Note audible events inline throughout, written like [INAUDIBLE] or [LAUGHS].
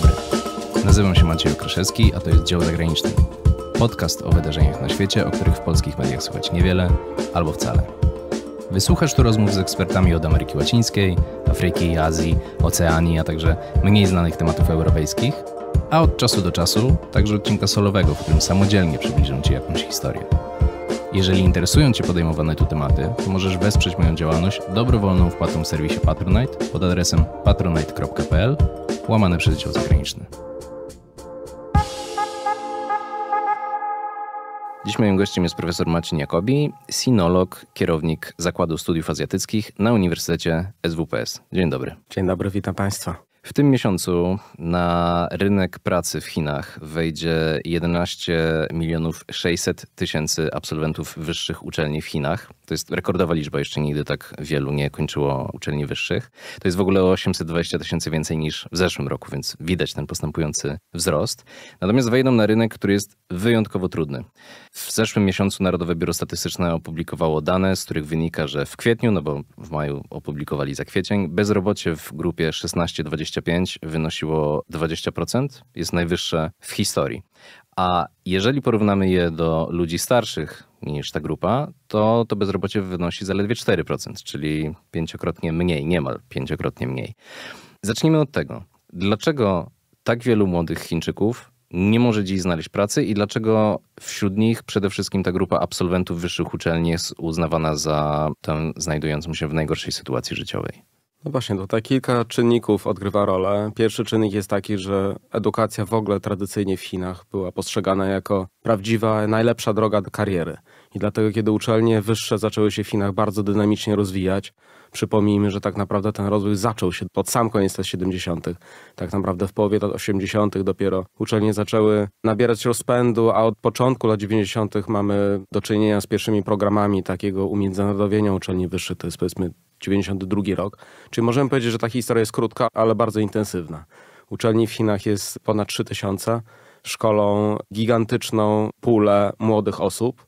dobry. Nazywam się Maciej Okraszewski, a to jest Dział Zagraniczny. Podcast o wydarzeniach na świecie, o których w polskich mediach słychać niewiele albo wcale. Wysłuchasz tu rozmów z ekspertami od Ameryki Łacińskiej, Afryki, Azji, Oceanii, a także mniej znanych tematów europejskich, a od czasu do czasu także odcinka solowego, w którym samodzielnie przybliżę Ci jakąś historię. Jeżeli interesują Cię podejmowane tu tematy, to możesz wesprzeć moją działalność dobrowolną wpłatą w serwisie Patronite pod adresem patronite.pl łamane przez dział zagraniczny. Dziś moim gościem jest profesor Maciej Jakobi, sinolog, kierownik Zakładu Studiów Azjatyckich na Uniwersytecie SWPS. Dzień dobry. Dzień dobry, witam Państwa. W tym miesiącu na rynek pracy w Chinach wejdzie 11 milionów 600 tysięcy absolwentów wyższych uczelni w Chinach. To jest rekordowa liczba, jeszcze nigdy tak wielu nie kończyło uczelni wyższych. To jest w ogóle o 820 tysięcy więcej niż w zeszłym roku, więc widać ten postępujący wzrost. Natomiast wejdą na rynek, który jest wyjątkowo trudny. W zeszłym miesiącu Narodowe Biuro Statystyczne opublikowało dane, z których wynika, że w kwietniu, no bo w maju opublikowali za kwiecień, bezrobocie w grupie 16-25 wynosiło 20%, jest najwyższe w historii. A jeżeli porównamy je do ludzi starszych, niż ta grupa, to to bezrobocie wynosi zaledwie 4%, czyli pięciokrotnie mniej, niemal pięciokrotnie mniej. Zacznijmy od tego, dlaczego tak wielu młodych Chińczyków nie może dziś znaleźć pracy i dlaczego wśród nich przede wszystkim ta grupa absolwentów wyższych uczelni jest uznawana za tę znajdującą się w najgorszej sytuacji życiowej? No właśnie, tutaj kilka czynników odgrywa rolę. Pierwszy czynnik jest taki, że edukacja w ogóle tradycyjnie w Chinach była postrzegana jako prawdziwa, najlepsza droga do kariery. I dlatego, kiedy uczelnie wyższe zaczęły się w Chinach bardzo dynamicznie rozwijać, Przypomnijmy, że tak naprawdę ten rozwój zaczął się pod sam koniec lat 70. Tak naprawdę w połowie lat 80. dopiero uczelnie zaczęły nabierać rozpędu, a od początku lat 90. mamy do czynienia z pierwszymi programami takiego umiędzynarodowienia uczelni wyższych. To jest powiedzmy 92 rok. Czyli możemy powiedzieć, że ta historia jest krótka, ale bardzo intensywna. Uczelni w Chinach jest ponad 3000, szkolą gigantyczną pulę młodych osób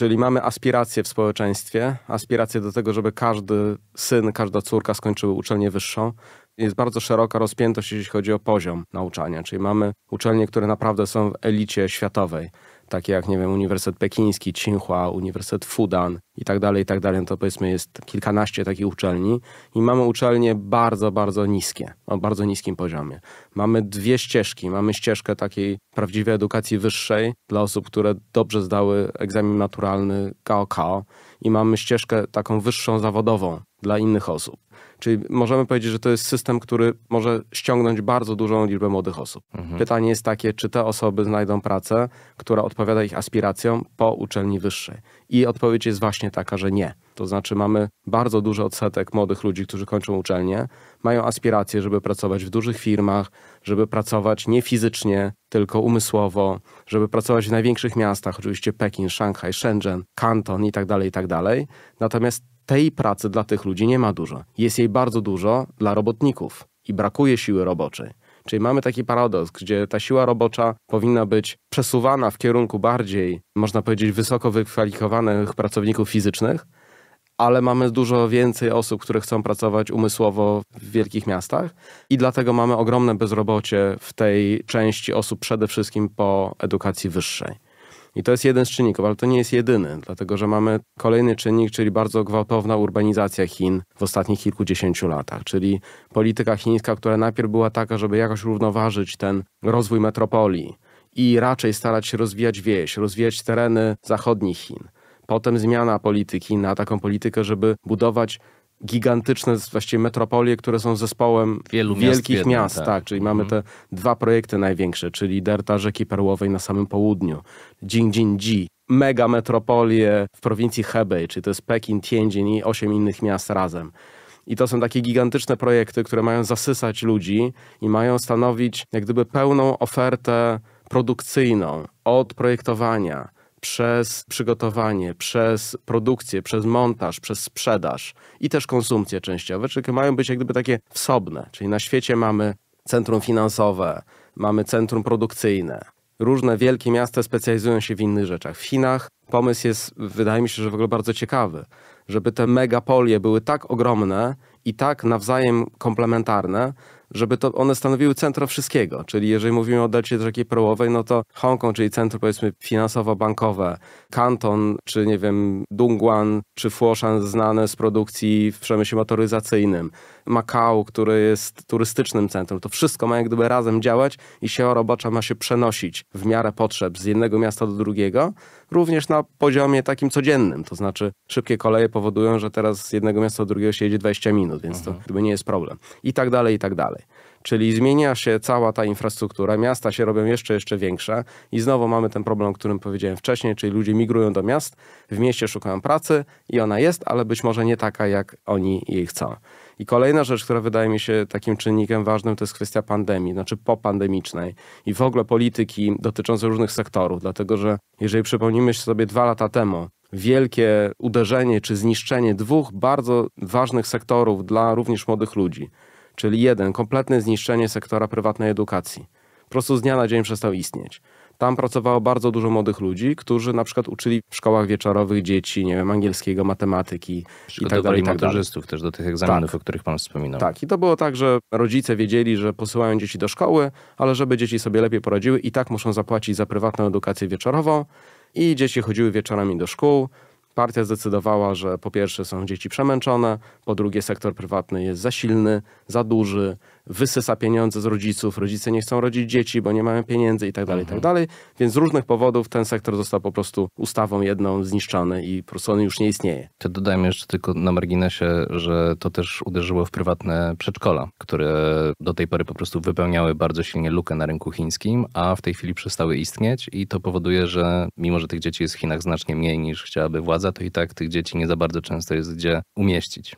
Czyli mamy aspiracje w społeczeństwie, aspiracje do tego, żeby każdy syn, każda córka skończyły uczelnię wyższą. Jest bardzo szeroka rozpiętość, jeśli chodzi o poziom nauczania, czyli mamy uczelnie, które naprawdę są w elicie światowej takie jak, nie wiem, Uniwersytet Pekiński, Tsinghua, Uniwersytet Fudan i tak dalej, i tak dalej, no to powiedzmy jest kilkanaście takich uczelni i mamy uczelnie bardzo, bardzo niskie, o bardzo niskim poziomie. Mamy dwie ścieżki. Mamy ścieżkę takiej prawdziwej edukacji wyższej dla osób, które dobrze zdały egzamin maturalny KOKO i mamy ścieżkę taką wyższą zawodową dla innych osób. Czyli możemy powiedzieć, że to jest system, który może ściągnąć bardzo dużą liczbę młodych osób. Mhm. Pytanie jest takie, czy te osoby znajdą pracę, która odpowiada ich aspiracjom po uczelni wyższej. I odpowiedź jest właśnie taka, że nie. To znaczy mamy bardzo duży odsetek młodych ludzi, którzy kończą uczelnię, mają aspiracje, żeby pracować w dużych firmach, żeby pracować nie fizycznie, tylko umysłowo, żeby pracować w największych miastach, oczywiście Pekin, Szanghaj, Shenzhen, Kanton i tak dalej, i tak dalej. Natomiast tej pracy dla tych ludzi nie ma dużo. Jest jej bardzo dużo dla robotników i brakuje siły roboczej. Czyli mamy taki paradoks, gdzie ta siła robocza powinna być przesuwana w kierunku bardziej, można powiedzieć, wysoko wykwalifikowanych pracowników fizycznych, ale mamy dużo więcej osób, które chcą pracować umysłowo w wielkich miastach i dlatego mamy ogromne bezrobocie w tej części osób przede wszystkim po edukacji wyższej. I to jest jeden z czynników, ale to nie jest jedyny, dlatego że mamy kolejny czynnik, czyli bardzo gwałtowna urbanizacja Chin w ostatnich kilkudziesięciu latach, czyli polityka chińska, która najpierw była taka, żeby jakoś równoważyć ten rozwój metropolii i raczej starać się rozwijać wieś, rozwijać tereny zachodnich Chin. Potem zmiana polityki na taką politykę, żeby budować gigantyczne właściwie metropolie, które są zespołem Wielu wielkich miast, miast tak. tak. Czyli mhm. mamy te dwa projekty największe, czyli Derta rzeki Perłowej na samym południu, Ji, mega metropolie w prowincji Hebei, czyli to jest Pekin, Tianjin i osiem innych miast razem. I to są takie gigantyczne projekty, które mają zasysać ludzi i mają stanowić jak gdyby pełną ofertę produkcyjną od projektowania, przez przygotowanie, przez produkcję, przez montaż, przez sprzedaż i też konsumpcję częściowe, czyli mają być jak gdyby takie wsobne. Czyli na świecie mamy centrum finansowe, mamy centrum produkcyjne. Różne wielkie miasta specjalizują się w innych rzeczach. W Chinach pomysł jest, wydaje mi się, że w ogóle bardzo ciekawy, żeby te megapolie były tak ogromne i tak nawzajem komplementarne, żeby to one stanowiły centrum wszystkiego. Czyli jeżeli mówimy o delcie rzeki Perłowej, no to Hongkong, czyli centrum powiedzmy finansowo-bankowe, Kanton, czy nie wiem, Dungguan, czy Foshan znane z produkcji w przemyśle motoryzacyjnym, Macau, który jest turystycznym centrum. To wszystko ma jak gdyby razem działać i siła robocza ma się przenosić w miarę potrzeb z jednego miasta do drugiego, również na poziomie takim codziennym. To znaczy szybkie koleje powodują, że teraz z jednego miasta do drugiego się jedzie 20 minut, więc to mhm. gdyby nie jest problem. I tak dalej, i tak dalej. Czyli zmienia się cała ta infrastruktura, miasta się robią jeszcze, jeszcze większe i znowu mamy ten problem, o którym powiedziałem wcześniej, czyli ludzie migrują do miast, w mieście szukają pracy i ona jest, ale być może nie taka, jak oni jej chcą. I kolejna rzecz, która wydaje mi się takim czynnikiem ważnym, to jest kwestia pandemii, znaczy popandemicznej i w ogóle polityki dotyczącej różnych sektorów, dlatego że jeżeli przypomnimy sobie dwa lata temu, wielkie uderzenie czy zniszczenie dwóch bardzo ważnych sektorów dla również młodych ludzi, czyli jeden, kompletne zniszczenie sektora prywatnej edukacji. Po prostu z dnia na dzień przestał istnieć. Tam pracowało bardzo dużo młodych ludzi, którzy na przykład uczyli w szkołach wieczorowych dzieci, nie wiem, angielskiego, matematyki i tak dalej. I tak dalej. też do tych egzaminów, tak. o których pan wspominał. Tak, i to było tak, że rodzice wiedzieli, że posyłają dzieci do szkoły, ale żeby dzieci sobie lepiej poradziły, i tak muszą zapłacić za prywatną edukację wieczorową. I dzieci chodziły wieczorami do szkół. Partia zdecydowała, że po pierwsze są dzieci przemęczone, po drugie sektor prywatny jest za silny, za duży, wysysa pieniądze z rodziców, rodzice nie chcą rodzić dzieci, bo nie mają pieniędzy i tak dalej, tak mhm. dalej. Więc z różnych powodów ten sektor został po prostu ustawą jedną zniszczony i po prostu on już nie istnieje. To dodajmy jeszcze tylko na marginesie, że to też uderzyło w prywatne przedszkola, które do tej pory po prostu wypełniały bardzo silnie lukę na rynku chińskim, a w tej chwili przestały istnieć i to powoduje, że mimo, że tych dzieci jest w Chinach znacznie mniej niż chciałaby władza, to i tak tych dzieci nie za bardzo często jest gdzie umieścić.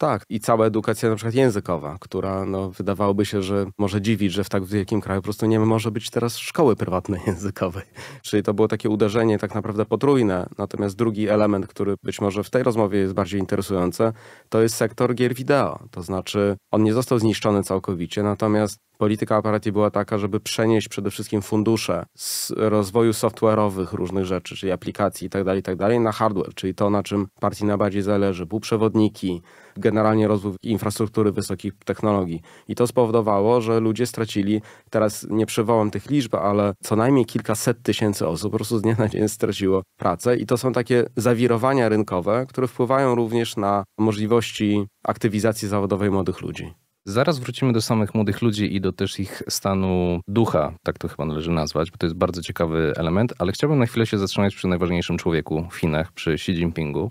Tak, i cała edukacja na przykład językowa, która no, wydawałoby się, że może dziwić, że w tak wielkim kraju po prostu nie może być teraz szkoły prywatnej [LAUGHS] językowej. Czyli to było takie uderzenie tak naprawdę potrójne. Natomiast drugi element, który być może w tej rozmowie jest bardziej interesujący, to jest sektor gier wideo. To znaczy on nie został zniszczony całkowicie, natomiast polityka Apparati była taka, żeby przenieść przede wszystkim fundusze z rozwoju software'owych różnych rzeczy, czyli aplikacji itd., tak itd., tak na hardware, czyli to, na czym partii najbardziej zależy, półprzewodniki, generalnie rozwój infrastruktury wysokich technologii. I to spowodowało, że ludzie stracili, teraz nie przywołam tych liczb, ale co najmniej kilkaset tysięcy osób po prostu z dnia na dzień straciło pracę i to są takie zawirowania rynkowe, które wpływają również na możliwości aktywizacji zawodowej młodych ludzi. Zaraz wrócimy do samych młodych ludzi i do też ich stanu ducha, tak to chyba należy nazwać, bo to jest bardzo ciekawy element, ale chciałbym na chwilę się zatrzymać przy najważniejszym człowieku w Chinach, przy Xi Jinpingu,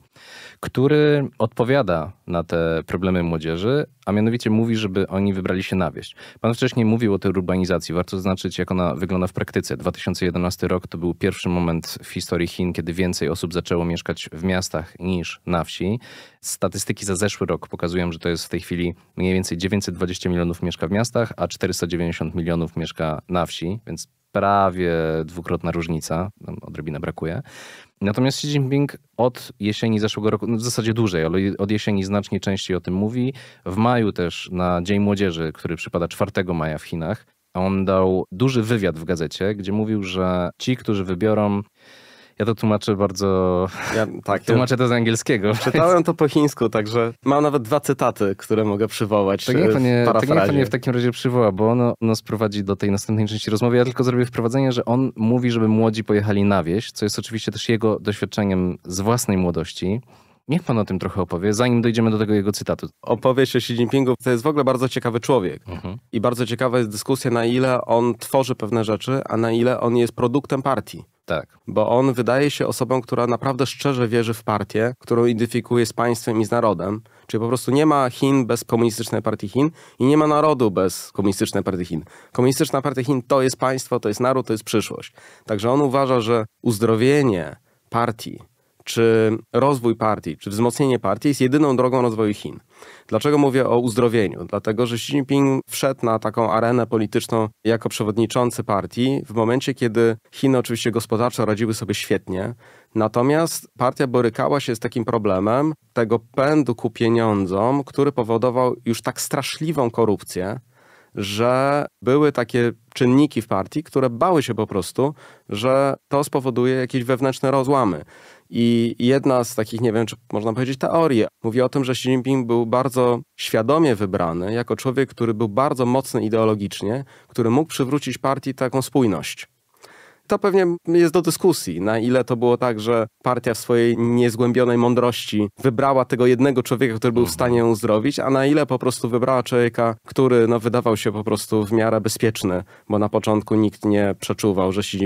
który odpowiada na te problemy młodzieży, a mianowicie mówi, żeby oni wybrali się na wieś. Pan wcześniej mówił o tej urbanizacji. Warto zaznaczyć, jak ona wygląda w praktyce. 2011 rok to był pierwszy moment w historii Chin, kiedy więcej osób zaczęło mieszkać w miastach niż na wsi. Statystyki za zeszły rok pokazują, że to jest w tej chwili mniej więcej 920 milionów mieszka w miastach, a 490 milionów mieszka na wsi, więc prawie dwukrotna różnica, odrobinę brakuje. Natomiast Xi Jinping od jesieni zeszłego roku, no w zasadzie dłużej, ale od jesieni znacznie częściej o tym mówi. W maju też na Dzień Młodzieży, który przypada 4 maja w Chinach, on dał duży wywiad w gazecie, gdzie mówił, że ci, którzy wybiorą ja to tłumaczę bardzo. Ja, [LAUGHS] tak, tłumaczę ja to z angielskiego. [LAUGHS] Czytałem to po chińsku, także mam nawet dwa cytaty, które mogę przywołać. Tak niech panie, e, tak niech panie w takim razie przywoła, bo ono nas prowadzi do tej następnej części rozmowy. Ja tylko zrobię wprowadzenie, że on mówi, żeby młodzi pojechali na wieś, co jest oczywiście też jego doświadczeniem z własnej młodości. Niech pan o tym trochę opowie, zanim dojdziemy do tego jego cytatu. Opowieść o Xi Jinpingu to jest w ogóle bardzo ciekawy człowiek. Mhm. I bardzo ciekawa jest dyskusja, na ile on tworzy pewne rzeczy, a na ile on jest produktem partii. Tak. Bo on wydaje się osobą, która naprawdę szczerze wierzy w partię, którą identyfikuje z państwem i z narodem. Czyli po prostu nie ma Chin bez komunistycznej partii Chin i nie ma narodu bez komunistycznej partii Chin. Komunistyczna partia Chin to jest państwo, to jest naród, to jest przyszłość. Także on uważa, że uzdrowienie partii czy rozwój partii, czy wzmocnienie partii jest jedyną drogą rozwoju Chin. Dlaczego mówię o uzdrowieniu? Dlatego, że Xi Jinping wszedł na taką arenę polityczną jako przewodniczący partii w momencie, kiedy Chiny oczywiście gospodarczo radziły sobie świetnie, natomiast partia borykała się z takim problemem tego pędu ku pieniądzom, który powodował już tak straszliwą korupcję, że były takie czynniki w partii, które bały się po prostu, że to spowoduje jakieś wewnętrzne rozłamy. I jedna z takich, nie wiem, czy można powiedzieć teorii, mówi o tym, że Xi Jinping był bardzo świadomie wybrany jako człowiek, który był bardzo mocny ideologicznie, który mógł przywrócić partii taką spójność to pewnie jest do dyskusji, na ile to było tak, że partia w swojej niezgłębionej mądrości wybrała tego jednego człowieka, który był w mhm. stanie ją zrobić, a na ile po prostu wybrała człowieka, który no, wydawał się po prostu w miarę bezpieczny, bo na początku nikt nie przeczuwał, że Xi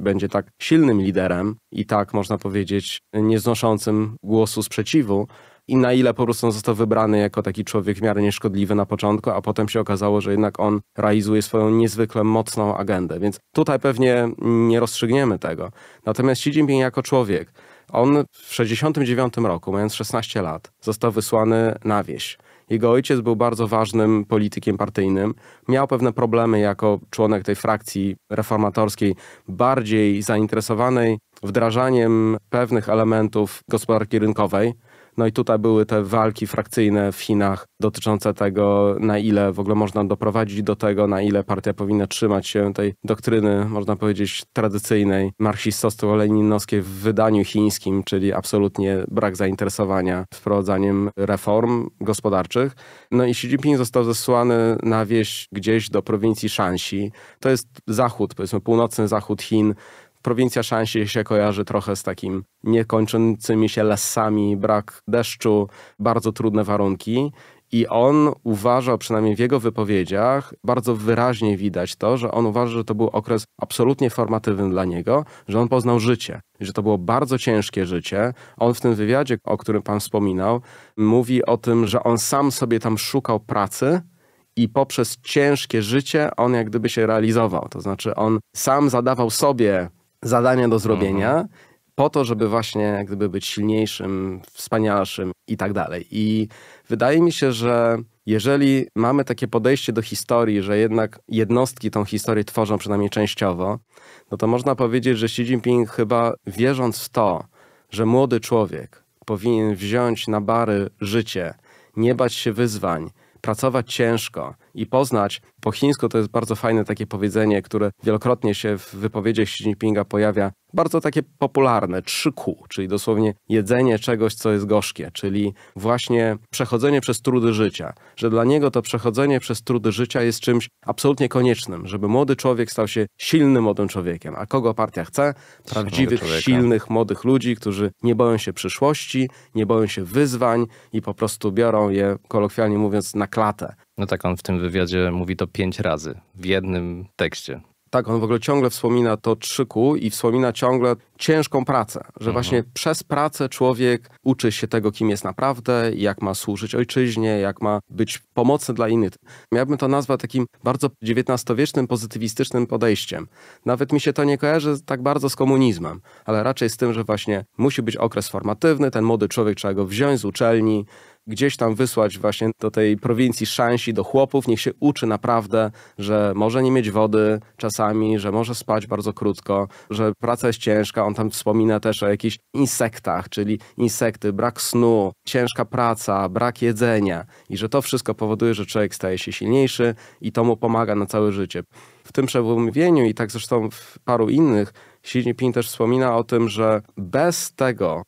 będzie tak silnym liderem i tak, można powiedzieć, nieznoszącym głosu sprzeciwu, i na ile po prostu on został wybrany jako taki człowiek w miarę nieszkodliwy na początku, a potem się okazało, że jednak on realizuje swoją niezwykle mocną agendę. Więc tutaj pewnie nie rozstrzygniemy tego. Natomiast Xi Jinping jako człowiek, on w 69 roku, mając 16 lat, został wysłany na wieś. Jego ojciec był bardzo ważnym politykiem partyjnym. Miał pewne problemy jako członek tej frakcji reformatorskiej, bardziej zainteresowanej wdrażaniem pewnych elementów gospodarki rynkowej no i tutaj były te walki frakcyjne w Chinach dotyczące tego, na ile w ogóle można doprowadzić do tego, na ile partia powinna trzymać się tej doktryny, można powiedzieć, tradycyjnej marksistowsko-leninowskiej w wydaniu chińskim, czyli absolutnie brak zainteresowania wprowadzaniem reform gospodarczych. No i Xi Jinping został zesłany na wieś gdzieś do prowincji Shanxi. To jest zachód, powiedzmy północny zachód Chin, Prowincja szansy się kojarzy trochę z takim niekończącymi się lasami, brak deszczu, bardzo trudne warunki. I on uważał, przynajmniej w jego wypowiedziach, bardzo wyraźnie widać to, że on uważa, że to był okres absolutnie formatywny dla niego, że on poznał życie, że to było bardzo ciężkie życie. On w tym wywiadzie, o którym pan wspominał, mówi o tym, że on sam sobie tam szukał pracy, i poprzez ciężkie życie on jak gdyby się realizował. To znaczy on sam zadawał sobie zadania do zrobienia. Mhm. Po to, żeby właśnie jak gdyby być silniejszym, wspanialszym i tak dalej. I wydaje mi się, że jeżeli mamy takie podejście do historii, że jednak jednostki tą historię tworzą przynajmniej częściowo, no to można powiedzieć, że Xi Jinping chyba wierząc w to, że młody człowiek powinien wziąć na bary życie, nie bać się wyzwań, pracować ciężko, i poznać. Po chińsku to jest bardzo fajne takie powiedzenie, które wielokrotnie się w wypowiedziach Xi Jinpinga pojawia, bardzo takie popularne, trzy kół, czyli dosłownie jedzenie czegoś, co jest gorzkie, czyli właśnie przechodzenie przez trudy życia, że dla niego to przechodzenie przez trudy życia jest czymś absolutnie koniecznym, żeby młody człowiek stał się silnym młodym człowiekiem. A kogo partia chce? Prawdziwych, silnych, młodych ludzi, którzy nie boją się przyszłości, nie boją się wyzwań i po prostu biorą je, kolokwialnie mówiąc, na klatę. No tak, on w tym wywiadzie mówi to pięć razy w jednym tekście. Tak, on w ogóle ciągle wspomina to trzyku i wspomina ciągle ciężką pracę, że mhm. właśnie przez pracę człowiek uczy się tego, kim jest naprawdę, jak ma służyć ojczyźnie, jak ma być pomocny dla innych. Ja bym to nazwał takim bardzo XIX-wiecznym, pozytywistycznym podejściem. Nawet mi się to nie kojarzy tak bardzo z komunizmem, ale raczej z tym, że właśnie musi być okres formatywny, ten młody człowiek trzeba go wziąć z uczelni, gdzieś tam wysłać właśnie do tej prowincji Szansi, do chłopów, niech się uczy naprawdę, że może nie mieć wody czasami, że może spać bardzo krótko, że praca jest ciężka. On tam wspomina też o jakichś insektach, czyli insekty, brak snu, ciężka praca, brak jedzenia i że to wszystko powoduje, że człowiek staje się silniejszy i to mu pomaga na całe życie. W tym przemówieniu i tak zresztą w paru innych Xi Jinping też wspomina o tym, że bez tego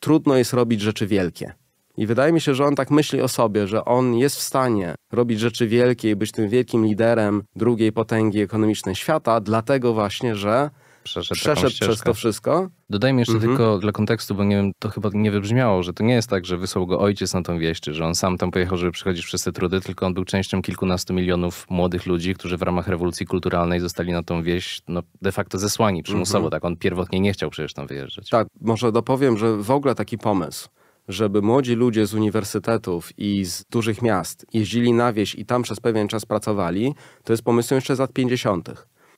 trudno jest robić rzeczy wielkie. I wydaje mi się, że on tak myśli o sobie, że on jest w stanie robić rzeczy wielkie i być tym wielkim liderem drugiej potęgi ekonomicznej świata, dlatego właśnie, że przeszedł, przeszedł przez to wszystko. Dodajmy jeszcze mhm. tylko dla kontekstu, bo nie wiem, to chyba nie wybrzmiało, że to nie jest tak, że wysłał go ojciec na tą wieś, czy że on sam tam pojechał, żeby przechodzić przez te trudy, tylko on był częścią kilkunastu milionów młodych ludzi, którzy w ramach rewolucji kulturalnej zostali na tą wieś no, de facto zesłani przymusowo, mhm. tak? On pierwotnie nie chciał przecież tam wyjeżdżać. Tak, może dopowiem, że w ogóle taki pomysł, żeby młodzi ludzie z uniwersytetów i z dużych miast jeździli na wieś i tam przez pewien czas pracowali, to jest pomysłem jeszcze z lat 50.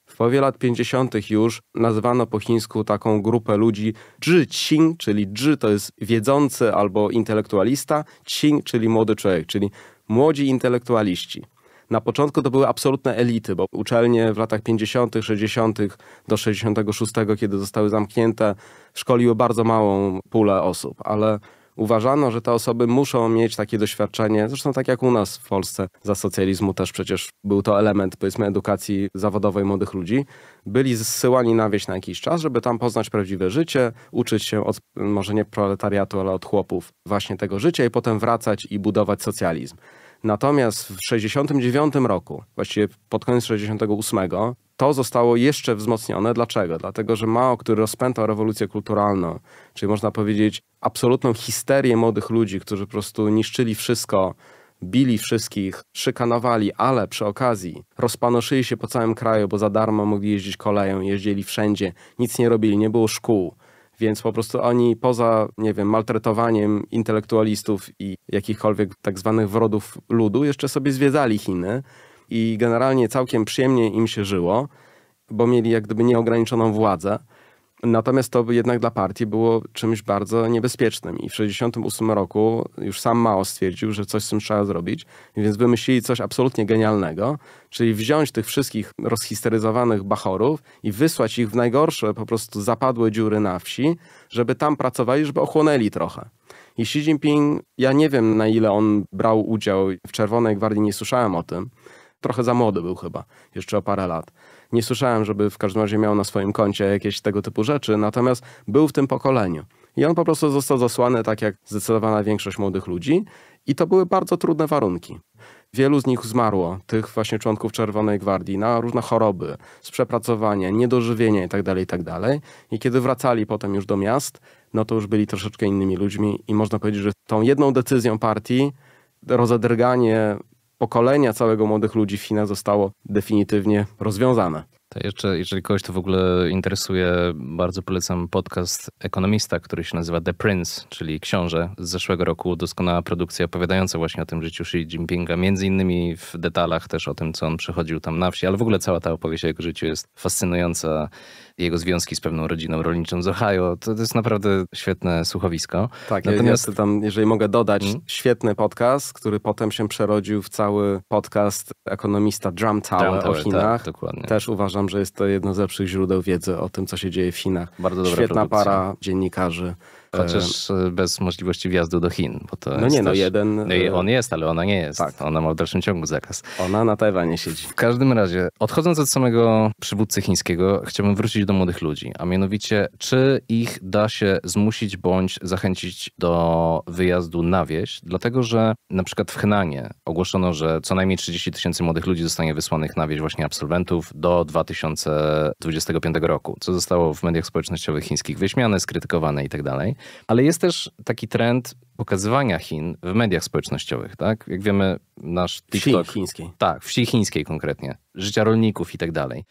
W połowie lat 50. już nazywano po chińsku taką grupę ludzi zhi qing, czyli zhi to jest wiedzący albo intelektualista, qing, czyli młody człowiek, czyli młodzi intelektualiści. Na początku to były absolutne elity, bo uczelnie w latach 50., 60. do 66., kiedy zostały zamknięte, szkoliły bardzo małą pulę osób, ale uważano, że te osoby muszą mieć takie doświadczenie, zresztą tak jak u nas w Polsce za socjalizmu też przecież był to element powiedzmy edukacji zawodowej młodych ludzi, byli zsyłani na wieś na jakiś czas, żeby tam poznać prawdziwe życie, uczyć się od może nie proletariatu, ale od chłopów właśnie tego życia i potem wracać i budować socjalizm. Natomiast w 69 roku, właściwie pod koniec 68, to zostało jeszcze wzmocnione. Dlaczego? Dlatego, że Mao, który rozpętał rewolucję kulturalną, czyli można powiedzieć absolutną histerię młodych ludzi, którzy po prostu niszczyli wszystko, bili wszystkich, szykanowali, ale przy okazji rozpanoszyli się po całym kraju, bo za darmo mogli jeździć koleją, jeździli wszędzie, nic nie robili, nie było szkół. Więc po prostu oni poza, nie wiem, maltretowaniem intelektualistów i jakichkolwiek tak zwanych wrodów ludu, jeszcze sobie zwiedzali Chiny i generalnie całkiem przyjemnie im się żyło, bo mieli jak gdyby nieograniczoną władzę. Natomiast to jednak dla partii było czymś bardzo niebezpiecznym. I w 1968 roku już sam Mao stwierdził, że coś z tym trzeba zrobić, więc wymyślili coś absolutnie genialnego, czyli wziąć tych wszystkich rozhisteryzowanych bachorów i wysłać ich w najgorsze po prostu zapadłe dziury na wsi, żeby tam pracowali, żeby ochłonęli trochę. I Xi Jinping, ja nie wiem na ile on brał udział w Czerwonej Gwardii, nie słyszałem o tym, trochę za młody był chyba, jeszcze o parę lat. Nie słyszałem, żeby w każdym razie miał na swoim koncie jakieś tego typu rzeczy, natomiast był w tym pokoleniu. I on po prostu został zasłany, tak jak zdecydowana większość młodych ludzi, i to były bardzo trudne warunki. Wielu z nich zmarło, tych właśnie członków Czerwonej Gwardii, na różne choroby, przepracowanie, niedożywienia itd., tak itd. Tak I kiedy wracali potem już do miast, no to już byli troszeczkę innymi ludźmi i można powiedzieć, że tą jedną decyzją partii rozedrganie pokolenia całego młodych ludzi w Chinach zostało definitywnie rozwiązane. To jeszcze, jeżeli kogoś to w ogóle interesuje, bardzo polecam podcast ekonomista, który się nazywa The Prince, czyli książę z zeszłego roku. Doskonała produkcja opowiadająca właśnie o tym życiu Xi Jinpinga, między innymi w detalach też o tym, co on przechodził tam na wsi, ale w ogóle cała ta opowieść o jego życiu jest fascynująca jego związki z pewną rodziną rolniczą z Ohio. To, to jest naprawdę świetne słuchowisko. Tak, natomiast ja tam, jeżeli mogę dodać, mhm. świetny podcast, który potem się przerodził w cały podcast ekonomista Drum Tower, Drum Tower o tak, Chinach. Tak, dokładnie. Też uważam, że jest to jedno z lepszych źródeł wiedzy o tym, co się dzieje w Chinach. Bardzo dobra Świetna produkcja. para dziennikarzy. Chociaż e... bez możliwości wjazdu do Chin. Bo to no nie, no No jeden... On jest, ale ona nie jest. Tak. Ona ma w dalszym ciągu zakaz. Ona na Tajwanie siedzi. W każdym razie, odchodząc od samego przywódcy chińskiego, chciałbym wrócić do młodych ludzi, a mianowicie, czy ich da się zmusić bądź zachęcić do wyjazdu na wieś, dlatego że na przykład w Henanie ogłoszono, że co najmniej 30 tysięcy młodych ludzi zostanie wysłanych na wieś właśnie absolwentów do 2025 roku, co zostało w mediach społecznościowych chińskich wyśmiane, skrytykowane itd. Tak ale jest też taki trend pokazywania Chin w mediach społecznościowych, tak? Jak wiemy, nasz TikTok... Wsi chińskiej. Tak, wsi chińskiej konkretnie. Życia rolników i tak dalej.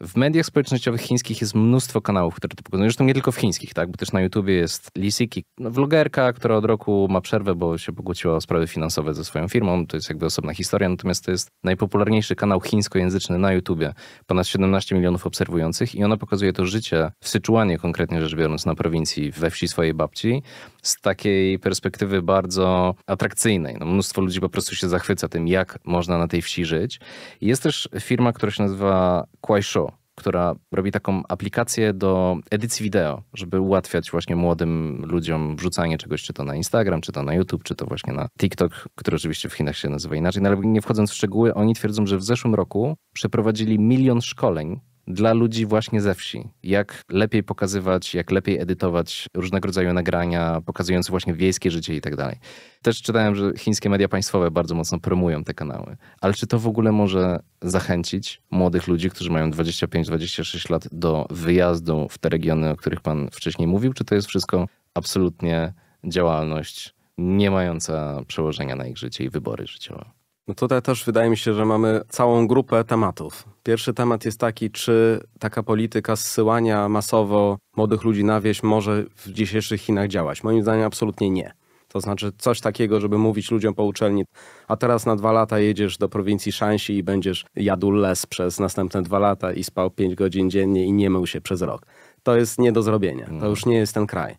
W mediach społecznościowych chińskich jest mnóstwo kanałów, które to pokazują. Zresztą nie tylko w chińskich, tak? Bo też na YouTubie jest Lisiki, no, vlogerka, która od roku ma przerwę, bo się pokłóciła o sprawy finansowe ze swoją firmą. To jest jakby osobna historia, natomiast to jest najpopularniejszy kanał chińskojęzyczny na YouTubie. Ponad 17 milionów obserwujących i ona pokazuje to życie w Syczuanie, konkretnie rzecz biorąc, na prowincji, we wsi swojej babci, z takiej perspektywy bardzo atrakcyjnej. No, mnóstwo ludzi po prostu się zachwyca tym, jak można na tej wsi żyć. Jest też firma, która się nazywa Kuaishou, która robi taką aplikację do edycji wideo, żeby ułatwiać właśnie młodym ludziom wrzucanie czegoś, czy to na Instagram, czy to na YouTube, czy to właśnie na TikTok, który oczywiście w Chinach się nazywa inaczej. No ale nie wchodząc w szczegóły, oni twierdzą, że w zeszłym roku przeprowadzili milion szkoleń dla ludzi właśnie ze wsi. Jak lepiej pokazywać, jak lepiej edytować różnego rodzaju nagrania pokazujące właśnie wiejskie życie i tak dalej. Też czytałem, że chińskie media państwowe bardzo mocno promują te kanały. Ale czy to w ogóle może zachęcić młodych ludzi, którzy mają 25-26 lat do wyjazdu w te regiony, o których pan wcześniej mówił? Czy to jest wszystko absolutnie działalność nie mająca przełożenia na ich życie i wybory życiowe? No tutaj też wydaje mi się, że mamy całą grupę tematów. Pierwszy temat jest taki, czy taka polityka zsyłania masowo młodych ludzi na wieś może w dzisiejszych Chinach działać. Moim zdaniem absolutnie nie. To znaczy coś takiego, żeby mówić ludziom po uczelni, a teraz na dwa lata jedziesz do prowincji Shanxi i będziesz jadł les przez następne dwa lata i spał pięć godzin dziennie i nie mył się przez rok. To jest nie do zrobienia. To no. już nie jest ten kraj.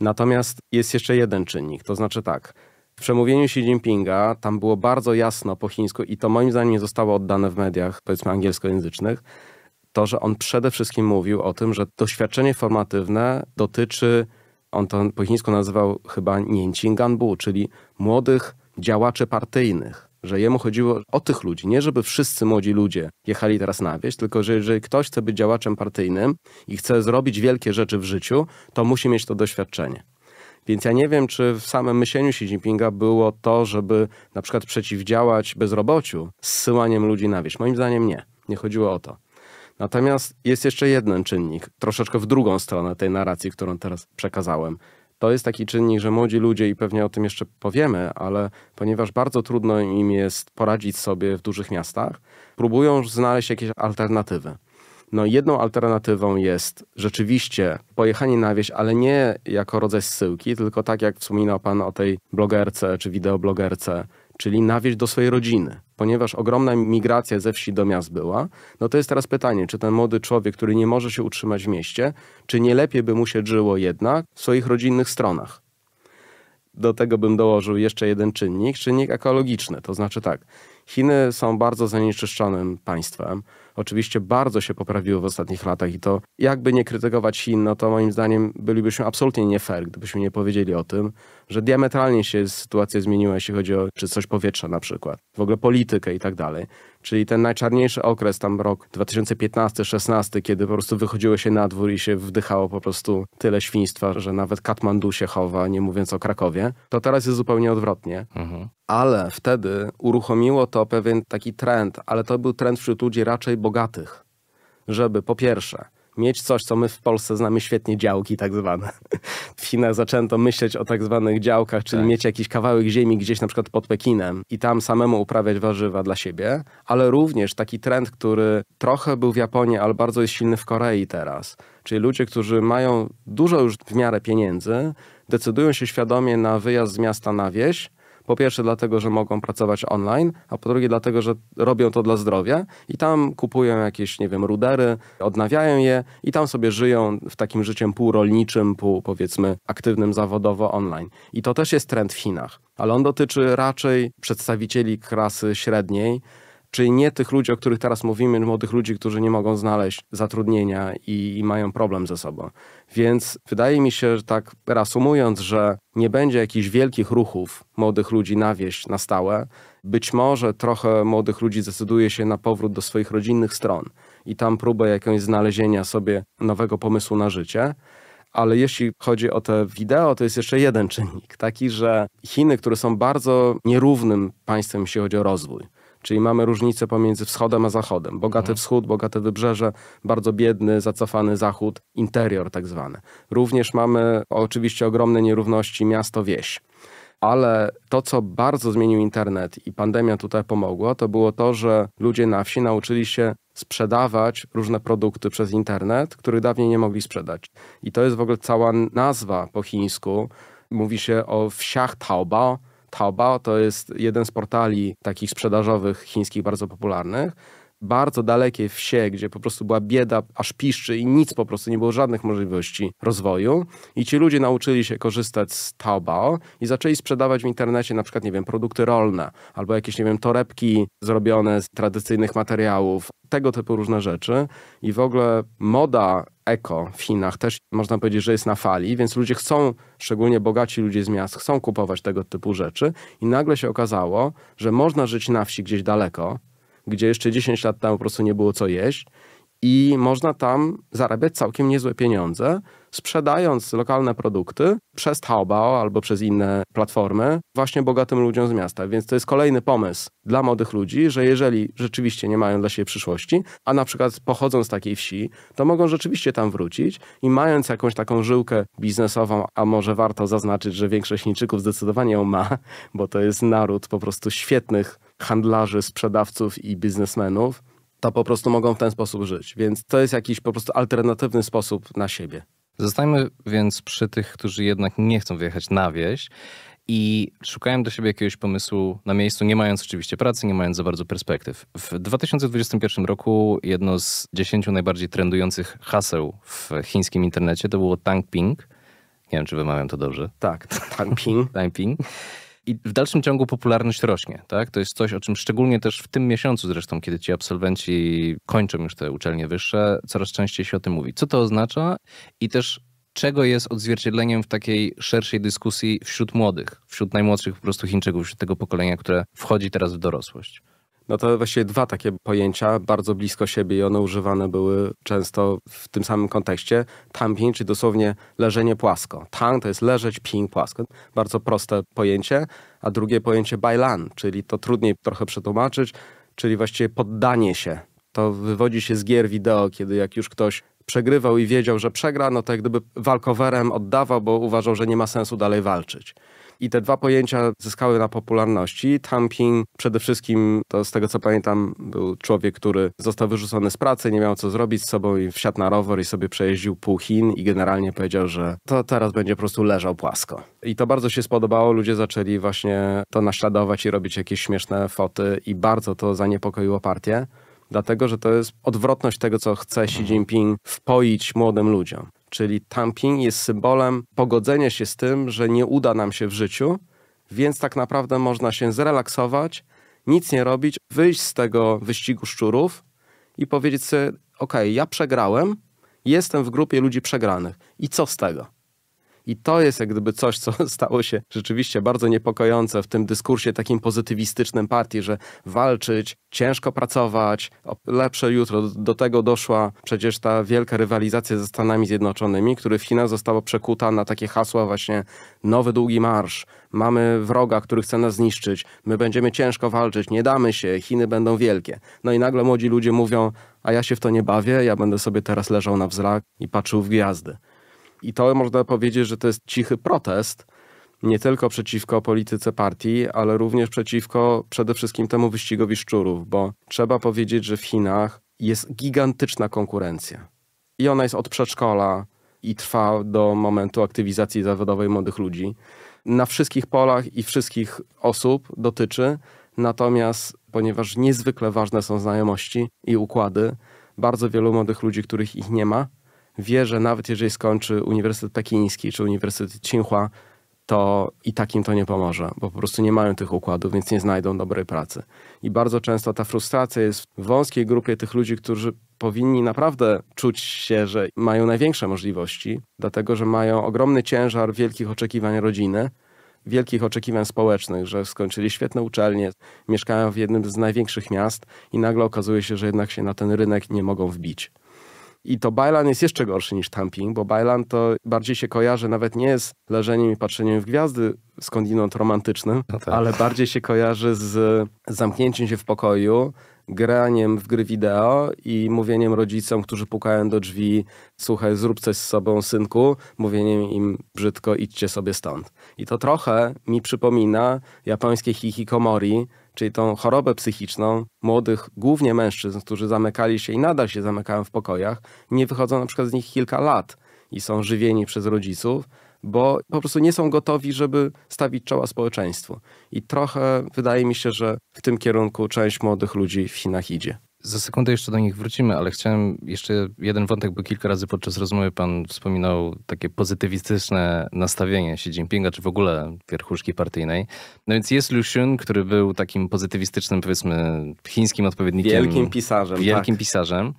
Natomiast jest jeszcze jeden czynnik, to znaczy tak, w przemówieniu Xi Jinpinga tam było bardzo jasno po chińsku i to moim zdaniem nie zostało oddane w mediach, powiedzmy angielskojęzycznych, to, że on przede wszystkim mówił o tym, że doświadczenie formatywne dotyczy, on to po chińsku nazywał chyba Niencinganbu, czyli młodych działaczy partyjnych. Że jemu chodziło o tych ludzi, nie żeby wszyscy młodzi ludzie jechali teraz na wieś, tylko że jeżeli ktoś chce być działaczem partyjnym i chce zrobić wielkie rzeczy w życiu, to musi mieć to doświadczenie. Więc ja nie wiem, czy w samym myśleniu Xi Jinpinga było to, żeby na przykład przeciwdziałać bezrobociu zsyłaniem ludzi na wieś. Moim zdaniem nie. Nie chodziło o to. Natomiast jest jeszcze jeden czynnik, troszeczkę w drugą stronę tej narracji, którą teraz przekazałem. To jest taki czynnik, że młodzi ludzie, i pewnie o tym jeszcze powiemy, ale ponieważ bardzo trudno im jest poradzić sobie w dużych miastach, próbują znaleźć jakieś alternatywy. No jedną alternatywą jest rzeczywiście pojechanie na wieś, ale nie jako rodzaj zsyłki, tylko tak jak wspominał Pan o tej blogerce czy wideoblogerce, czyli na wieś do swojej rodziny. Ponieważ ogromna migracja ze wsi do miast była, no to jest teraz pytanie, czy ten młody człowiek, który nie może się utrzymać w mieście, czy nie lepiej by mu się żyło jednak w swoich rodzinnych stronach? Do tego bym dołożył jeszcze jeden czynnik, czynnik ekologiczny. To znaczy tak, Chiny są bardzo zanieczyszczonym państwem oczywiście bardzo się poprawiły w ostatnich latach i to jakby nie krytykować Chin, no to moim zdaniem bylibyśmy absolutnie nie fair, gdybyśmy nie powiedzieli o tym, że diametralnie się sytuacja zmieniła, jeśli chodzi o czystość powietrza na przykład, w ogóle politykę i tak dalej czyli ten najczarniejszy okres, tam rok 2015-16, kiedy po prostu wychodziło się na dwór i się wdychało po prostu tyle świństwa, że nawet Katmandu się chowa, nie mówiąc o Krakowie, to teraz jest zupełnie odwrotnie. Mhm. Ale wtedy uruchomiło to pewien taki trend, ale to był trend wśród ludzi raczej bogatych, żeby po pierwsze mieć coś, co my w Polsce znamy świetnie działki tak zwane. [LAUGHS] W Chinach zaczęto myśleć o tak zwanych działkach, czyli tak. mieć jakiś kawałek ziemi gdzieś na przykład pod Pekinem i tam samemu uprawiać warzywa dla siebie, ale również taki trend, który trochę był w Japonii, ale bardzo jest silny w Korei teraz. Czyli ludzie, którzy mają dużo już w miarę pieniędzy, decydują się świadomie na wyjazd z miasta na wieś, po pierwsze dlatego, że mogą pracować online, a po drugie dlatego, że robią to dla zdrowia i tam kupują jakieś, nie wiem, rudery, odnawiają je i tam sobie żyją w takim życiem półrolniczym, pół powiedzmy aktywnym zawodowo online. I to też jest trend w Chinach, ale on dotyczy raczej przedstawicieli klasy średniej, Czyli nie tych ludzi, o których teraz mówimy, młodych ludzi, którzy nie mogą znaleźć zatrudnienia i, i mają problem ze sobą. Więc wydaje mi się, że tak reasumując, że nie będzie jakichś wielkich ruchów młodych ludzi na wieś na stałe. Być może trochę młodych ludzi zdecyduje się na powrót do swoich rodzinnych stron i tam próbę jakiegoś znalezienia sobie nowego pomysłu na życie. Ale jeśli chodzi o te wideo, to jest jeszcze jeden czynnik, taki, że Chiny, które są bardzo nierównym państwem, jeśli chodzi o rozwój, Czyli mamy różnicę pomiędzy wschodem a zachodem. Bogaty mhm. wschód, bogate wybrzeże, bardzo biedny, zacofany zachód, interior tak zwany. Również mamy oczywiście ogromne nierówności miasto-wieś ale to, co bardzo zmienił internet i pandemia tutaj pomogła, to było to, że ludzie na wsi nauczyli się sprzedawać różne produkty przez internet, których dawniej nie mogli sprzedać. I to jest w ogóle cała nazwa po chińsku. Mówi się o wsiach Taobao, Taobao to jest jeden z portali takich sprzedażowych chińskich bardzo popularnych. Bardzo dalekie wsie, gdzie po prostu była bieda, aż piszczy i nic po prostu, nie było żadnych możliwości rozwoju. I ci ludzie nauczyli się korzystać z Taobao i zaczęli sprzedawać w internecie na przykład, nie wiem, produkty rolne albo jakieś, nie wiem, torebki zrobione z tradycyjnych materiałów, tego typu różne rzeczy. I w ogóle moda eko w Chinach też można powiedzieć, że jest na fali, więc ludzie chcą, szczególnie bogaci ludzie z miast, chcą kupować tego typu rzeczy i nagle się okazało, że można żyć na wsi gdzieś daleko, gdzie jeszcze 10 lat temu po prostu nie było co jeść i można tam zarabiać całkiem niezłe pieniądze, sprzedając lokalne produkty przez Taobao albo przez inne platformy właśnie bogatym ludziom z miasta. Więc to jest kolejny pomysł dla młodych ludzi, że jeżeli rzeczywiście nie mają dla siebie przyszłości, a na przykład pochodzą z takiej wsi, to mogą rzeczywiście tam wrócić i mając jakąś taką żyłkę biznesową, a może warto zaznaczyć, że większość Chińczyków zdecydowanie ją ma, bo to jest naród po prostu świetnych handlarzy, sprzedawców i biznesmenów, to po prostu mogą w ten sposób żyć. Więc to jest jakiś po prostu alternatywny sposób na siebie. Zostańmy więc przy tych, którzy jednak nie chcą wyjechać na wieś i szukałem do siebie jakiegoś pomysłu na miejscu, nie mając oczywiście pracy, nie mając za bardzo perspektyw. W 2021 roku jedno z dziesięciu najbardziej trendujących haseł w chińskim internecie to było Tangping. Nie wiem, czy wymawiam to dobrze. Tak, Tangping. [LAUGHS] Tangping. I w dalszym ciągu popularność rośnie, tak? To jest coś, o czym szczególnie też w tym miesiącu zresztą, kiedy ci absolwenci kończą już te uczelnie wyższe, coraz częściej się o tym mówi. Co to oznacza? I też czego jest odzwierciedleniem w takiej szerszej dyskusji wśród młodych, wśród najmłodszych po prostu Chińczyków, wśród tego pokolenia, które wchodzi teraz w dorosłość? No to właściwie dwa takie pojęcia bardzo blisko siebie i one używane były często w tym samym kontekście. Tamping, czyli dosłownie leżenie płasko. Tang to jest leżeć, ping płasko. Bardzo proste pojęcie. A drugie pojęcie bailan, czyli to trudniej trochę przetłumaczyć, czyli właściwie poddanie się. To wywodzi się z gier wideo, kiedy jak już ktoś przegrywał i wiedział, że przegra, no to jak gdyby walkowerem oddawał, bo uważał, że nie ma sensu dalej walczyć. I te dwa pojęcia zyskały na popularności. Tamping przede wszystkim, to z tego co pamiętam, był człowiek, który został wyrzucony z pracy, nie miał co zrobić z sobą i wsiadł na rower i sobie przejeździł pół Chin i generalnie powiedział, że to teraz będzie po prostu leżał płasko. I to bardzo się spodobało, ludzie zaczęli właśnie to naśladować i robić jakieś śmieszne foty i bardzo to zaniepokoiło partię dlatego że to jest odwrotność tego, co chce Xi mhm. Jinping wpoić młodym ludziom. Czyli tamping jest symbolem pogodzenia się z tym, że nie uda nam się w życiu, więc tak naprawdę można się zrelaksować, nic nie robić, wyjść z tego wyścigu szczurów i powiedzieć sobie: OK, ja przegrałem, jestem w grupie ludzi przegranych. I co z tego? I to jest jak gdyby coś, co [LAUGHS] stało się rzeczywiście bardzo niepokojące w tym dyskursie takim pozytywistycznym partii, że walczyć, ciężko pracować, o lepsze jutro. Do tego doszła przecież ta wielka rywalizacja ze Stanami Zjednoczonymi, który w Chinach została przekuta na takie hasła właśnie nowy długi marsz, mamy wroga, który chce nas zniszczyć, my będziemy ciężko walczyć, nie damy się, Chiny będą wielkie. No i nagle młodzi ludzie mówią, a ja się w to nie bawię, ja będę sobie teraz leżał na wzrak i patrzył w gwiazdy. I to można powiedzieć, że to jest cichy protest nie tylko przeciwko polityce partii, ale również przeciwko przede wszystkim temu wyścigowi szczurów, bo trzeba powiedzieć, że w Chinach jest gigantyczna konkurencja. I ona jest od przedszkola i trwa do momentu aktywizacji zawodowej młodych ludzi. Na wszystkich polach i wszystkich osób dotyczy, natomiast ponieważ niezwykle ważne są znajomości i układy, bardzo wielu młodych ludzi, których ich nie ma, wie, że nawet jeżeli skończy Uniwersytet Pekiński czy Uniwersytet Tsinghua, to i takim to nie pomoże, bo po prostu nie mają tych układów, więc nie znajdą dobrej pracy. I bardzo często ta frustracja jest w wąskiej grupie tych ludzi, którzy powinni naprawdę czuć się, że mają największe możliwości, dlatego że mają ogromny ciężar wielkich oczekiwań rodziny, wielkich oczekiwań społecznych, że skończyli świetne uczelnie, mieszkają w jednym z największych miast i nagle okazuje się, że jednak się na ten rynek nie mogą wbić. I to Bajlan jest jeszcze gorszy niż Tamping, bo Bajlan to bardziej się kojarzy nawet nie z leżeniem i patrzeniem w gwiazdy skądinąd romantycznym, no tak. ale bardziej się kojarzy z zamknięciem się w pokoju, graniem w gry wideo i mówieniem rodzicom, którzy pukają do drzwi, słuchaj, zrób coś z sobą, synku, mówieniem im brzydko, idźcie sobie stąd. I to trochę mi przypomina japońskie hikikomori, czyli tą chorobę psychiczną młodych, głównie mężczyzn, którzy zamykali się i nadal się zamykają w pokojach, nie wychodzą na przykład z nich kilka lat i są żywieni przez rodziców, bo po prostu nie są gotowi, żeby stawić czoła społeczeństwu. I trochę wydaje mi się, że w tym kierunku część młodych ludzi w Chinach idzie. Za sekundę jeszcze do nich wrócimy, ale chciałem jeszcze jeden wątek, bo kilka razy podczas rozmowy pan wspominał takie pozytywistyczne nastawienie Xi Jinpinga, czy w ogóle wierchuszki partyjnej. No więc jest Lu Xun, który był takim pozytywistycznym, powiedzmy, chińskim odpowiednikiem. Wielkim pisarzem. Wielkim tak. pisarzem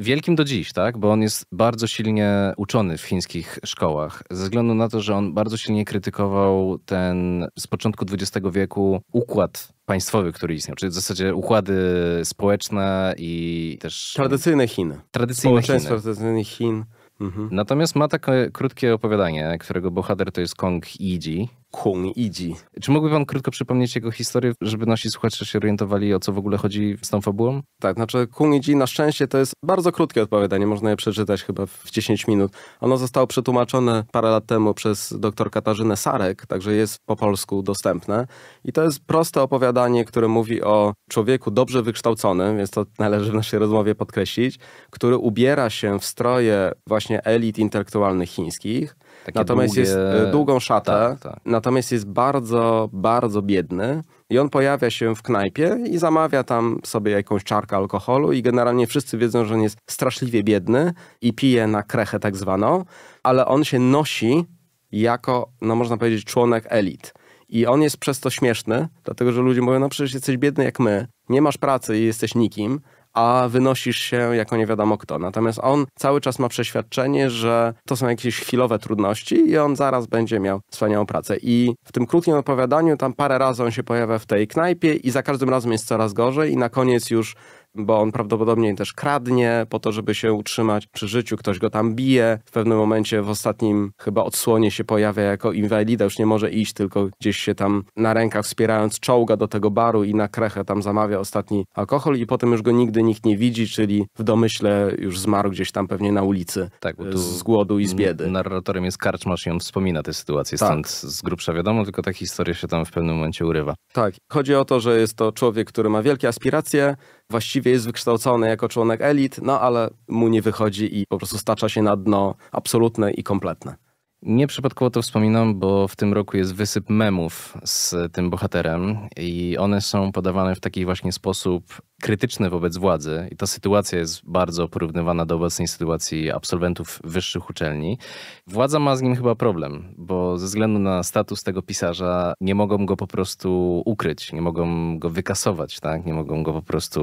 wielkim do dziś, tak? Bo on jest bardzo silnie uczony w chińskich szkołach, ze względu na to, że on bardzo silnie krytykował ten z początku XX wieku układ państwowy, który istniał, czyli w zasadzie układy społeczne i też... Tradycyjne Chiny. Tradycyjne Chiny. Chin. Mhm. Natomiast ma takie krótkie opowiadanie, którego bohater to jest Kong Yiji, Kung Idzi. Czy mógłby pan krótko przypomnieć jego historię, żeby nasi słuchacze się orientowali, o co w ogóle chodzi z tą fabułą? Tak, znaczy Kung Idzi na szczęście to jest bardzo krótkie odpowiadanie, można je przeczytać chyba w 10 minut. Ono zostało przetłumaczone parę lat temu przez dr Katarzynę Sarek, także jest po polsku dostępne. I to jest proste opowiadanie, które mówi o człowieku dobrze wykształconym, więc to należy w naszej rozmowie podkreślić, który ubiera się w stroje właśnie elit intelektualnych chińskich, takie natomiast długie... jest długą szatę, tak, tak. natomiast jest bardzo, bardzo biedny. I on pojawia się w knajpie i zamawia tam sobie jakąś czarkę alkoholu i generalnie wszyscy wiedzą, że on jest straszliwie biedny i pije na krechę tak zwaną, ale on się nosi jako, no można powiedzieć, członek elit. I on jest przez to śmieszny, dlatego że ludzie mówią, no przecież jesteś biedny jak my, nie masz pracy i jesteś nikim, a wynosisz się jako nie wiadomo kto. Natomiast on cały czas ma przeświadczenie, że to są jakieś chwilowe trudności i on zaraz będzie miał wspaniałą pracę. I w tym krótkim opowiadaniu tam parę razy on się pojawia w tej knajpie i za każdym razem jest coraz gorzej i na koniec już bo on prawdopodobnie też kradnie po to, żeby się utrzymać przy życiu, ktoś go tam bije. W pewnym momencie w ostatnim chyba odsłonie się pojawia jako inwalida, już nie może iść, tylko gdzieś się tam na rękach wspierając czołga do tego baru i na krechę tam zamawia ostatni alkohol i potem już go nigdy nikt nie widzi, czyli w domyśle już zmarł gdzieś tam pewnie na ulicy tak, e, z głodu i z biedy. Narratorem jest karczmasz i on wspomina tę sytuację, tak. stąd z grubsza wiadomo, tylko ta historia się tam w pewnym momencie urywa. Tak, chodzi o to, że jest to człowiek, który ma wielkie aspiracje, właściwie jest wykształcony jako członek elit, no ale mu nie wychodzi i po prostu stacza się na dno absolutne i kompletne. Nie przypadkowo to wspominam, bo w tym roku jest wysyp memów z tym bohaterem i one są podawane w taki właśnie sposób krytyczny wobec władzy i ta sytuacja jest bardzo porównywana do obecnej sytuacji absolwentów wyższych uczelni. Władza ma z nim chyba problem, bo ze względu na status tego pisarza nie mogą go po prostu ukryć, nie mogą go wykasować, tak? nie mogą go po prostu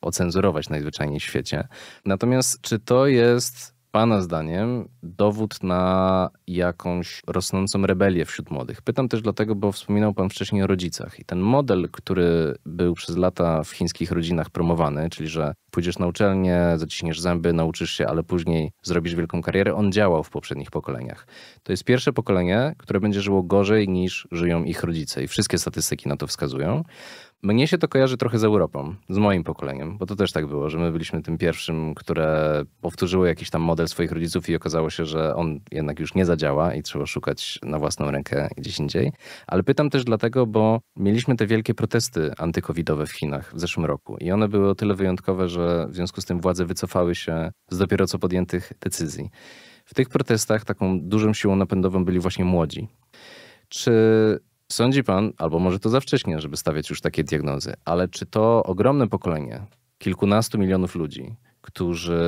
ocenzurować najzwyczajniej w świecie. Natomiast czy to jest Pana zdaniem dowód na jakąś rosnącą rebelię wśród młodych? Pytam też dlatego, bo wspominał Pan wcześniej o rodzicach. I ten model, który był przez lata w chińskich rodzinach promowany, czyli że pójdziesz na uczelnię, zaciśniesz zęby, nauczysz się, ale później zrobisz wielką karierę, on działał w poprzednich pokoleniach. To jest pierwsze pokolenie, które będzie żyło gorzej niż żyją ich rodzice. I wszystkie statystyki na to wskazują. Mnie się to kojarzy trochę z Europą, z moim pokoleniem, bo to też tak było, że my byliśmy tym pierwszym, które powtórzyło jakiś tam model swoich rodziców i okazało się, że on jednak już nie zadziała i trzeba szukać na własną rękę gdzieś indziej. Ale pytam też dlatego, bo mieliśmy te wielkie protesty antykowidowe w Chinach w zeszłym roku i one były o tyle wyjątkowe, że w związku z tym władze wycofały się z dopiero co podjętych decyzji. W tych protestach taką dużą siłą napędową byli właśnie młodzi. Czy Sądzi pan, albo może to za wcześnie, żeby stawiać już takie diagnozy, ale czy to ogromne pokolenie kilkunastu milionów ludzi, którzy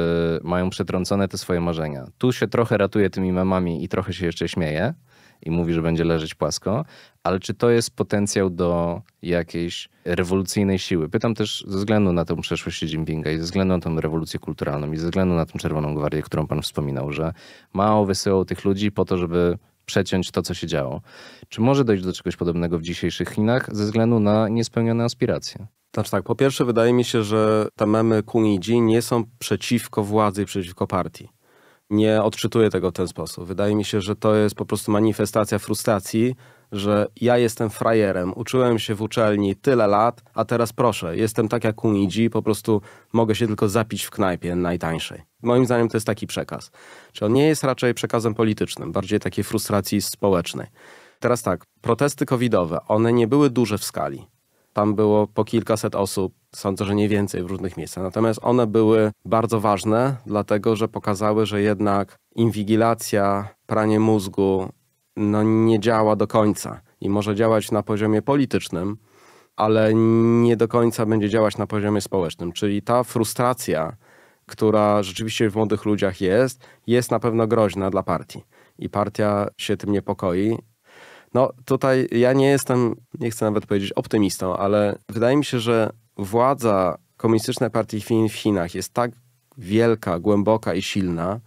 mają przetrącone te swoje marzenia, tu się trochę ratuje tymi memami i trochę się jeszcze śmieje i mówi, że będzie leżeć płasko, ale czy to jest potencjał do jakiejś rewolucyjnej siły? Pytam też ze względu na tę przeszłość Xi Jinpinga i ze względu na tę rewolucję kulturalną i ze względu na tę Czerwoną Gwardię, którą pan wspominał, że mało wysyłał tych ludzi po to, żeby przeciąć to, co się działo. Czy może dojść do czegoś podobnego w dzisiejszych Chinach ze względu na niespełnione aspiracje? Znaczy tak, po pierwsze wydaje mi się, że te memy Kunidzi nie są przeciwko władzy i przeciwko partii. Nie odczytuję tego w ten sposób. Wydaje mi się, że to jest po prostu manifestacja frustracji że ja jestem frajerem, uczyłem się w uczelni tyle lat, a teraz proszę, jestem tak jak Unidzi, po prostu mogę się tylko zapić w knajpie najtańszej. Moim zdaniem to jest taki przekaz. Czyli on nie jest raczej przekazem politycznym, bardziej takiej frustracji społecznej. Teraz tak, protesty covidowe, one nie były duże w skali. Tam było po kilkaset osób, sądzę, że nie więcej w różnych miejscach. Natomiast one były bardzo ważne, dlatego że pokazały, że jednak inwigilacja, pranie mózgu no, nie działa do końca i może działać na poziomie politycznym, ale nie do końca będzie działać na poziomie społecznym. Czyli ta frustracja, która rzeczywiście w młodych ludziach jest, jest na pewno groźna dla partii. I partia się tym niepokoi. No tutaj ja nie jestem, nie chcę nawet powiedzieć optymistą, ale wydaje mi się, że władza komunistycznej partii w Chinach jest tak wielka, głęboka i silna,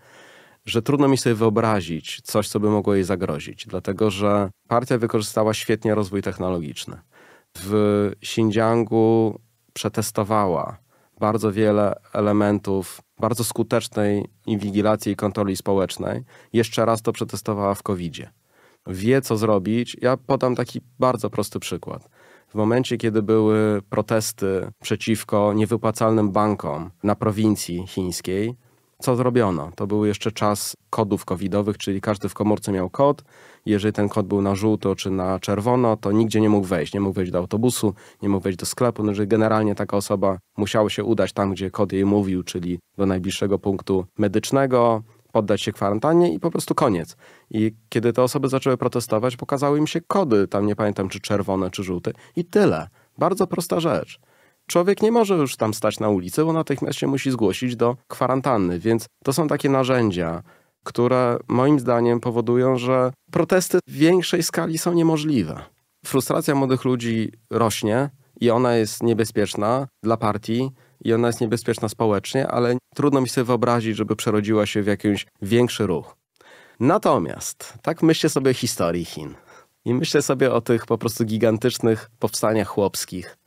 że trudno mi sobie wyobrazić coś, co by mogło jej zagrozić, dlatego że partia wykorzystała świetnie rozwój technologiczny. W Xinjiangu przetestowała bardzo wiele elementów bardzo skutecznej inwigilacji i kontroli społecznej. Jeszcze raz to przetestowała w COVID-zie. Wie, co zrobić. Ja podam taki bardzo prosty przykład. W momencie, kiedy były protesty przeciwko niewypłacalnym bankom na prowincji chińskiej, co zrobiono. To był jeszcze czas kodów covidowych, czyli każdy w komórce miał kod. Jeżeli ten kod był na żółto czy na czerwono, to nigdzie nie mógł wejść. Nie mógł wejść do autobusu, nie mógł wejść do sklepu. No, generalnie taka osoba musiała się udać tam, gdzie kod jej mówił, czyli do najbliższego punktu medycznego, poddać się kwarantannie i po prostu koniec. I kiedy te osoby zaczęły protestować, pokazały im się kody, tam nie pamiętam czy czerwone, czy żółte i tyle. Bardzo prosta rzecz człowiek nie może już tam stać na ulicy, bo natychmiast się musi zgłosić do kwarantanny. Więc to są takie narzędzia, które moim zdaniem powodują, że protesty w większej skali są niemożliwe. Frustracja młodych ludzi rośnie i ona jest niebezpieczna dla partii i ona jest niebezpieczna społecznie, ale trudno mi sobie wyobrazić, żeby przerodziła się w jakiś większy ruch. Natomiast tak myślę sobie o historii Chin. I myślę sobie o tych po prostu gigantycznych powstaniach chłopskich,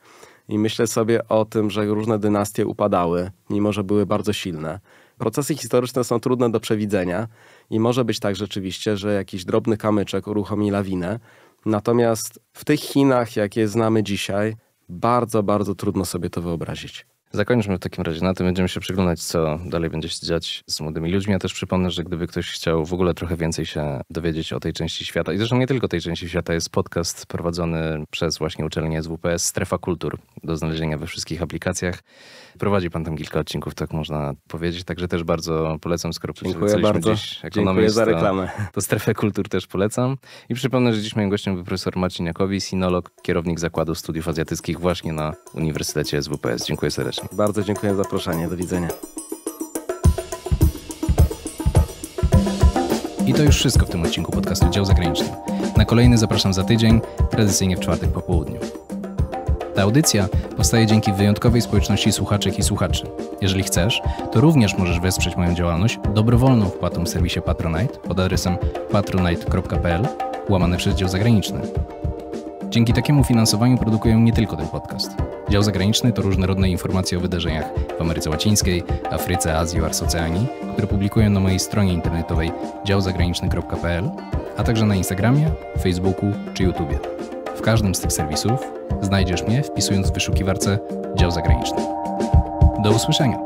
i myślę sobie o tym, że różne dynastie upadały, mimo że były bardzo silne. Procesy historyczne są trudne do przewidzenia i może być tak rzeczywiście, że jakiś drobny kamyczek uruchomi lawinę. Natomiast w tych Chinach, jakie znamy dzisiaj, bardzo, bardzo trudno sobie to wyobrazić. Zakończmy w takim razie na tym. Będziemy się przyglądać, co dalej będzie się dziać z młodymi ludźmi. Ja też przypomnę, że gdyby ktoś chciał w ogóle trochę więcej się dowiedzieć o tej części świata, i zresztą nie tylko tej części świata, jest podcast prowadzony przez właśnie uczelnię z Strefa Kultur do znalezienia we wszystkich aplikacjach. Prowadzi pan tam kilka odcinków, tak można powiedzieć, także też bardzo polecam, skoro Dziękuję bardzo. dziś Dziękuję za reklamę. To, to Strefę Kultur też polecam. I przypomnę, że dziś moim gościem był profesor Marcin Jakowi, sinolog, kierownik Zakładu Studiów Azjatyckich właśnie na Uniwersytecie SWPS. Dziękuję serdecznie. Bardzo dziękuję za zaproszenie. Do widzenia. I to już wszystko w tym odcinku podcastu Dział Zagraniczny. Na kolejny zapraszam za tydzień, tradycyjnie w czwartek po południu. Ta audycja powstaje dzięki wyjątkowej społeczności słuchaczek i słuchaczy. Jeżeli chcesz, to również możesz wesprzeć moją działalność dobrowolną wpłatą w serwisie Patronite pod adresem patronite.pl łamane przez dział zagraniczny. Dzięki takiemu finansowaniu produkuję nie tylko ten podcast. Dział zagraniczny to różnorodne informacje o wydarzeniach w Ameryce Łacińskiej, Afryce, Azji oraz Oceanii, które publikuję na mojej stronie internetowej działzagraniczny.pl, a także na Instagramie, Facebooku czy YouTube każdym z tych serwisów znajdziesz mnie wpisując w wyszukiwarce dział zagraniczny. Do usłyszenia!